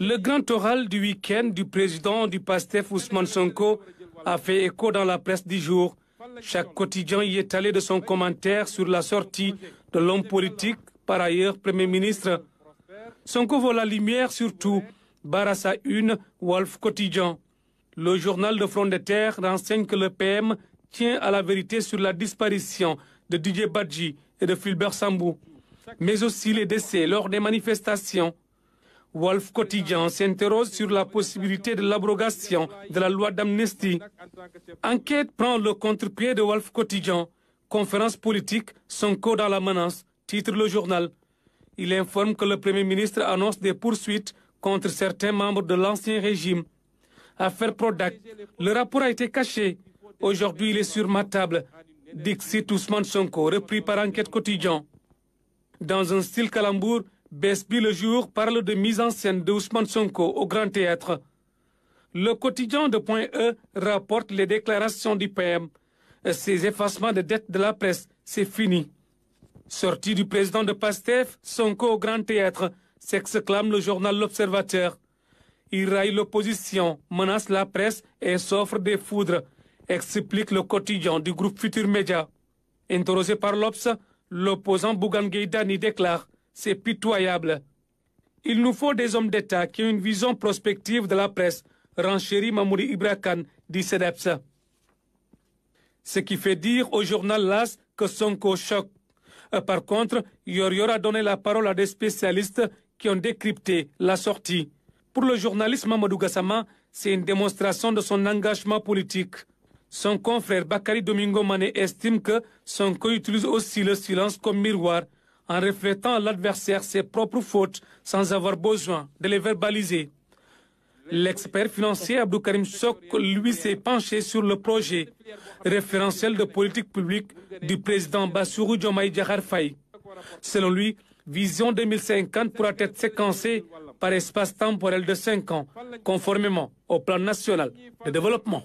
Le grand oral du week-end du président du PASTEF Ousmane Sonko a fait écho dans la presse du jour. Chaque quotidien y est allé de son commentaire sur la sortie de l'homme politique, par ailleurs Premier ministre. Sonko voit la lumière surtout. Barassa Une, Wolf Quotidien. Le journal de Front de Terre renseigne que le PM tient à la vérité sur la disparition de Didier Badji et de Philbert Sambou, mais aussi les décès lors des manifestations. Wolf Quotidien s'interroge sur la possibilité de l'abrogation de la loi d'amnistie. Enquête prend le contre-pied de Wolf Quotidien. Conférence politique, son code dans la menace, titre le journal. Il informe que le Premier ministre annonce des poursuites contre certains membres de l'ancien régime. Affaire Prodac, le rapport a été caché. Aujourd'hui, il est sur ma table. Dixit Ousmane Sonko, repris par Enquête Quotidien. Dans un style calembour, Besby le jour parle de mise en scène de Ousmane Sonko au Grand Théâtre. Le quotidien de Point E rapporte les déclarations du PM. Ces effacements de dettes de la presse, c'est fini. Sorti du président de PASTEF, Sonko au Grand Théâtre, s'exclame le journal L'Observateur. Il raille l'opposition, menace la presse et s'offre des foudres, explique le quotidien du groupe Futur Média. Interrogé par l'Obs, l'opposant Bougan Dani déclare c'est pitoyable. Il nous faut des hommes d'État qui ont une vision prospective de la presse, renchérit Mamouri Ibrakan, dit Sedepsa. Ce qui fait dire au journal LAS que Sonko choque. Euh, par contre, Yorior a donné la parole à des spécialistes qui ont décrypté la sortie. Pour le journaliste Mamadou Gassama, c'est une démonstration de son engagement politique. Son confrère Bakari Domingo Mané estime que Sonko utilise aussi le silence comme miroir en reflétant à l'adversaire ses propres fautes sans avoir besoin de les verbaliser. L'expert financier Abdou Karim Sok, lui, s'est penché sur le projet référentiel de politique publique du président Bassirou Diomaye Selon lui, Vision 2050 pourra être séquencée par espace temporel de 5 ans, conformément au plan national de développement.